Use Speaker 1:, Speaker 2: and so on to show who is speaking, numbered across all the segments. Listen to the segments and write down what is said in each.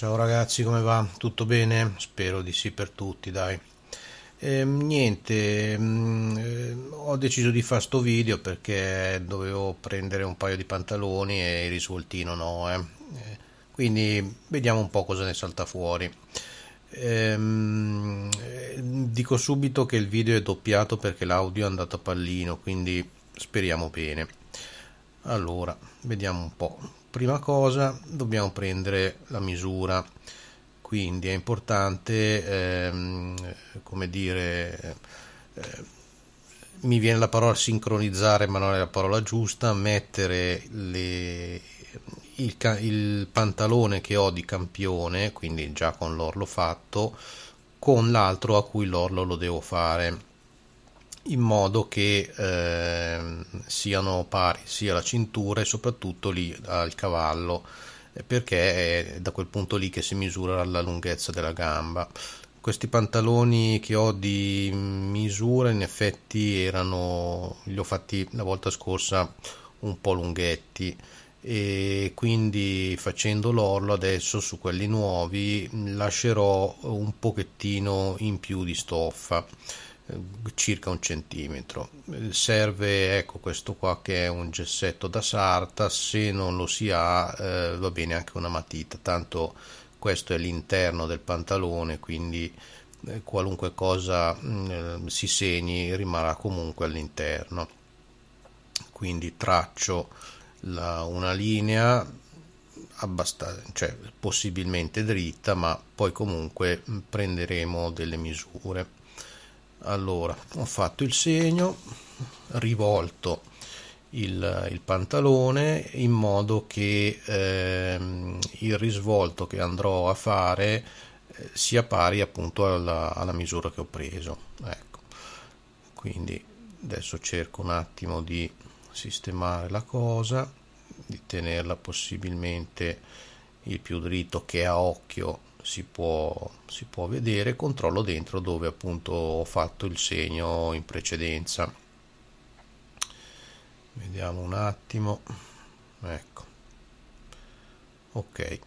Speaker 1: Ciao ragazzi, come va? Tutto bene? Spero di sì per tutti, dai. Eh, niente, mm, eh, ho deciso di fare sto video perché dovevo prendere un paio di pantaloni e il risoltino no, eh. eh. quindi vediamo un po' cosa ne salta fuori. Ehm, eh, dico subito che il video è doppiato perché l'audio è andato a pallino, quindi speriamo bene. Allora, vediamo un po' prima cosa dobbiamo prendere la misura quindi è importante ehm, come dire eh, mi viene la parola sincronizzare ma non è la parola giusta mettere le, il, il pantalone che ho di campione quindi già con l'orlo fatto con l'altro a cui l'orlo lo devo fare in modo che eh, siano pari sia la cintura e soprattutto lì al cavallo eh, perché è da quel punto lì che si misura la lunghezza della gamba questi pantaloni che ho di misura in effetti erano li ho fatti la volta scorsa un po' lunghetti e quindi facendo l'orlo adesso su quelli nuovi lascerò un pochettino in più di stoffa eh, circa un centimetro eh, serve ecco questo qua che è un gessetto da sarta se non lo si ha eh, va bene anche una matita tanto questo è l'interno del pantalone quindi eh, qualunque cosa mh, mm, si segni rimarrà comunque all'interno quindi traccio la, una linea abbastanza cioè possibilmente dritta ma poi comunque mm, prenderemo delle misure allora ho fatto il segno rivolto il, il pantalone in modo che ehm, il risvolto che andrò a fare eh, sia pari appunto alla, alla, misura che ho preso ecco quindi adesso cerco un attimo di sistemare la cosa di tenerla possibilmente il più dritto che a occhio si può, si può vedere, controllo dentro dove appunto ho fatto il segno in precedenza. Vediamo un attimo, ecco, ok.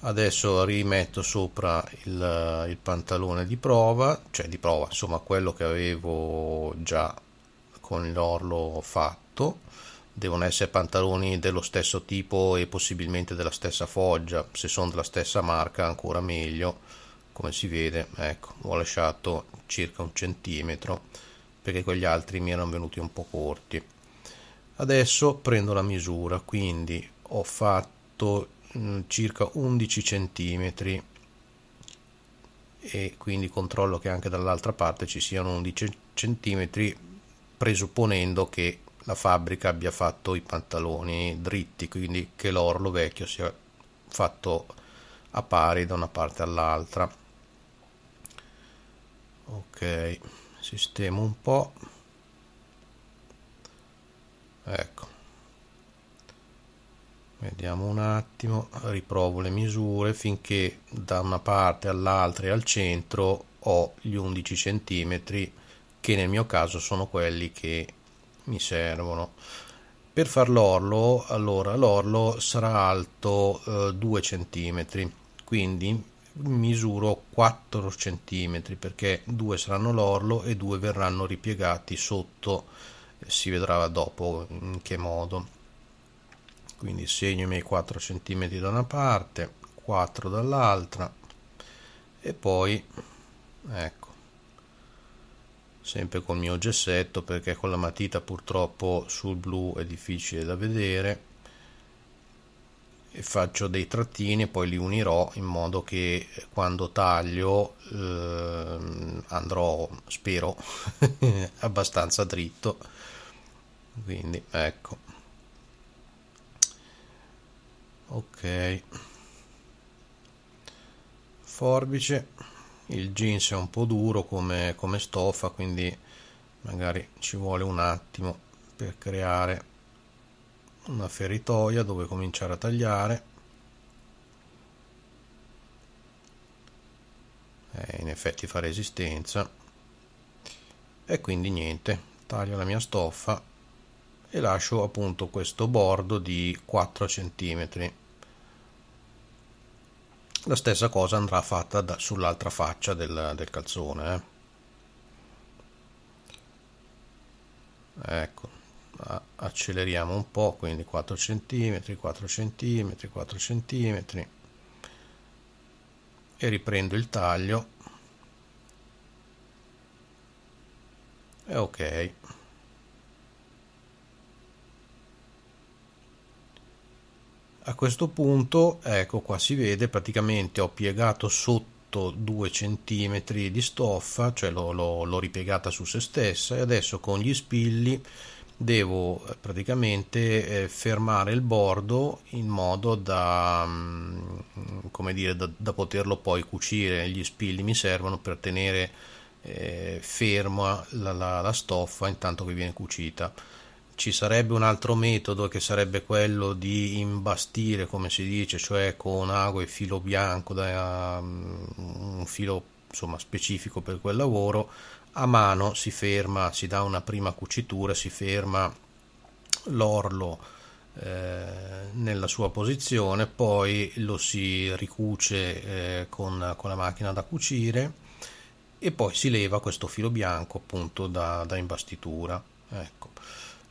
Speaker 1: Adesso rimetto sopra il, il pantalone di prova, cioè di prova, insomma quello che avevo già con l'orlo fatto devono essere pantaloni dello stesso tipo e possibilmente della stessa foggia, se sono della stessa marca ancora meglio, come si vede, ecco, ho lasciato circa un centimetro perché quegli altri mi erano venuti un po' corti. Adesso prendo la misura, quindi ho fatto mm, circa 11 centimetri e quindi controllo che anche dall'altra parte ci siano 11 centimetri presupponendo che la fabbrica abbia fatto i pantaloni dritti, quindi che l'orlo vecchio sia fatto a pari da una parte all'altra. Ok, sistemo un po'. Ecco. Vediamo un attimo, riprovo le misure finché da una parte all'altra e al centro ho gli 11 centimetri che nel mio caso sono quelli che mi servono. Per far l'orlo, allora l'orlo sarà alto eh, 2 cm, quindi misuro 4 cm perché 2 saranno l'orlo e 2 verranno ripiegati sotto, si vedrà dopo in che modo. Quindi segno i miei 4 cm da una parte, 4 dall'altra e poi ecco sempre col mio gessetto perché con la matita purtroppo sul blu è difficile da vedere e faccio dei trattini e poi li unirò in modo che quando taglio eh, andrò spero abbastanza dritto quindi ecco ok forbice il jeans è un po' duro come, come stoffa quindi magari ci vuole un attimo per creare una feritoia dove cominciare a tagliare eh, in effetti fa resistenza e quindi niente taglio la mia stoffa e lascio appunto questo bordo di 4 centimetri la stessa cosa andrà fatta da, sull'altra faccia del, del calzone eh. ecco acceleriamo un po quindi 4 cm 4 cm 4 cm e riprendo il taglio e ok a questo punto ecco qua si vede praticamente ho piegato sotto 2 cm di stoffa cioè l'ho ripiegata su se stessa e adesso con gli spilli devo eh, praticamente eh, fermare il bordo in modo da, mm, dire, da, da poterlo poi cucire gli spilli mi servono per tenere eh, ferma la, la, la stoffa intanto che viene cucita ci sarebbe un altro metodo che sarebbe quello di imbastire, come si dice, cioè con ago e filo bianco, da, um, un filo insomma, specifico per quel lavoro, a mano si ferma, si dà una prima cucitura, si ferma l'orlo eh, nella sua posizione, poi lo si ricuce eh, con, con la macchina da cucire e poi si leva questo filo bianco appunto da, da imbastitura. Ecco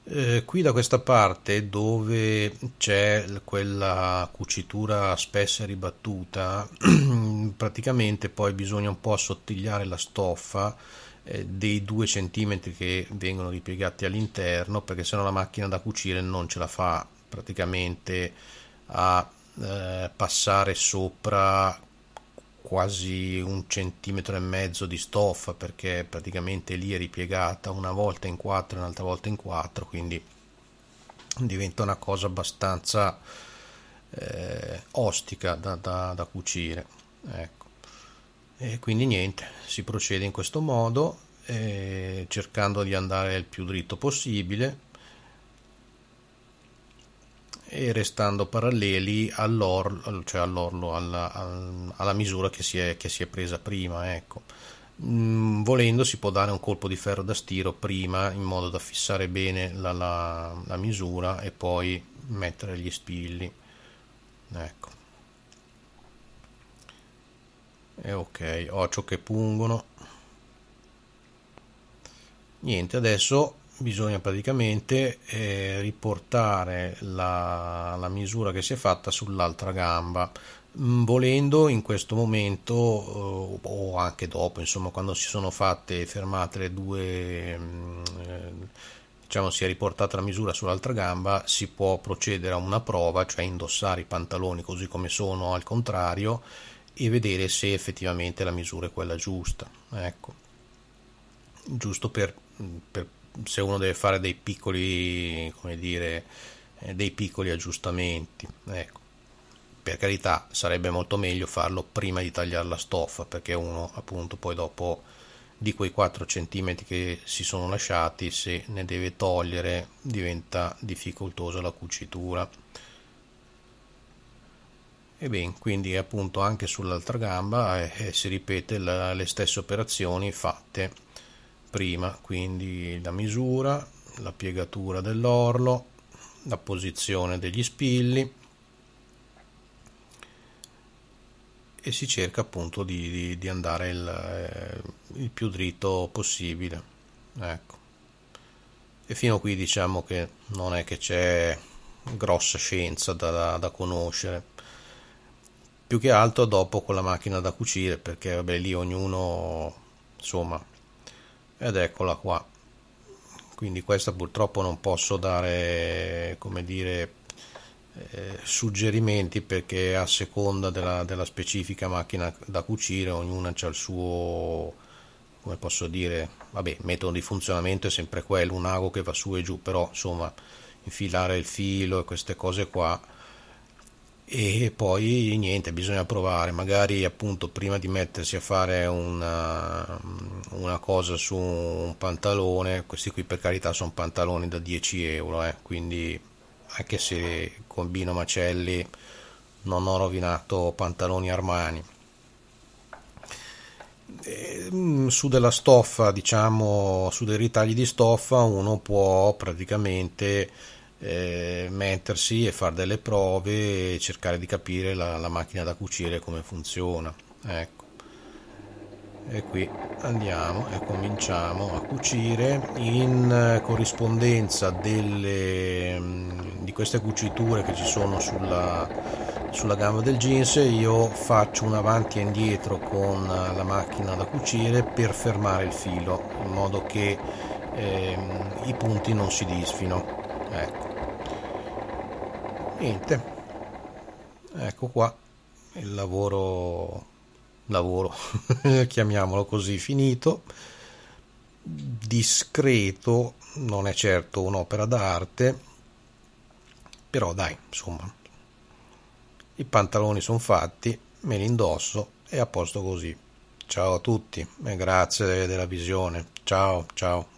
Speaker 1: eh, qui da questa parte dove c'è quella cucitura spessa e ribattuta, praticamente poi bisogna un po' assottigliare la stoffa eh, dei due centimetri che vengono ripiegati all'interno perché sennò la macchina da cucire non ce la fa praticamente a eh, passare sopra quasi un centimetro e mezzo di stoffa perché praticamente lì è ripiegata una volta in quattro e un'altra volta in quattro quindi diventa una cosa abbastanza eh, ostica da, da, da cucire ecco. e quindi niente si procede in questo modo eh, cercando di andare il più dritto possibile e restando paralleli all'orlo, cioè all'orlo alla, alla, misura che si, è, che si è presa prima. Ecco. Mm, volendo si può dare un colpo di ferro da stiro prima in modo da fissare bene la, la, la misura e poi mettere gli spilli. Ecco. E ok, ho ciò che pungono. Niente, adesso bisogna praticamente eh, riportare la, la, misura che si è fatta sull'altra gamba mm, volendo in questo momento eh, o anche dopo insomma quando si sono fatte fermate le due mm, eh, diciamo si è riportata la misura sull'altra gamba si può procedere a una prova cioè indossare i pantaloni così come sono al contrario e vedere se effettivamente la misura è quella giusta ecco giusto per, per se uno deve fare dei piccoli, come dire, eh, dei piccoli aggiustamenti. Ecco. Per carità, sarebbe molto meglio farlo prima di tagliare la stoffa, perché uno appunto poi dopo di quei 4 cm che si sono lasciati, se ne deve togliere, diventa difficoltosa la cucitura. E bene, quindi appunto anche sull'altra gamba eh, eh, si ripete la, le stesse operazioni fatte prima, quindi la misura, la piegatura dell'orlo, la posizione degli spilli e si cerca appunto di, di, di andare il, eh, il, più dritto possibile. Ecco. E fino a qui diciamo che non è che c'è grossa scienza da, da, da conoscere più che altro dopo con la macchina da cucire perché vabbè lì ognuno insomma ed eccola qua quindi questa purtroppo non posso dare come dire eh, suggerimenti perché a seconda della, della, specifica macchina da cucire ognuna ha il suo come posso dire vabbè metodo di funzionamento è sempre quello un ago che va su e giù però insomma infilare il filo e queste cose qua e poi niente, bisogna provare, magari appunto prima di mettersi a fare una, una cosa su un pantalone, questi qui per carità sono pantaloni da 10 euro, eh, quindi anche se combino Macelli non ho rovinato pantaloni Armani. Ehm, su della stoffa, diciamo, su dei ritagli di stoffa uno può praticamente eh, mettersi e fare delle prove e cercare di capire la, la macchina da cucire come funziona ecco e qui andiamo e cominciamo a cucire in corrispondenza delle, di queste cuciture che ci sono sulla, sulla gamba del jeans io faccio un avanti e indietro con la macchina da cucire per fermare il filo in modo che eh, i punti non si disfino ecco niente ecco qua il lavoro lavoro chiamiamolo così finito discreto non è certo un'opera d'arte però dai insomma i pantaloni sono fatti me li indosso e a posto così ciao a tutti e grazie della visione ciao ciao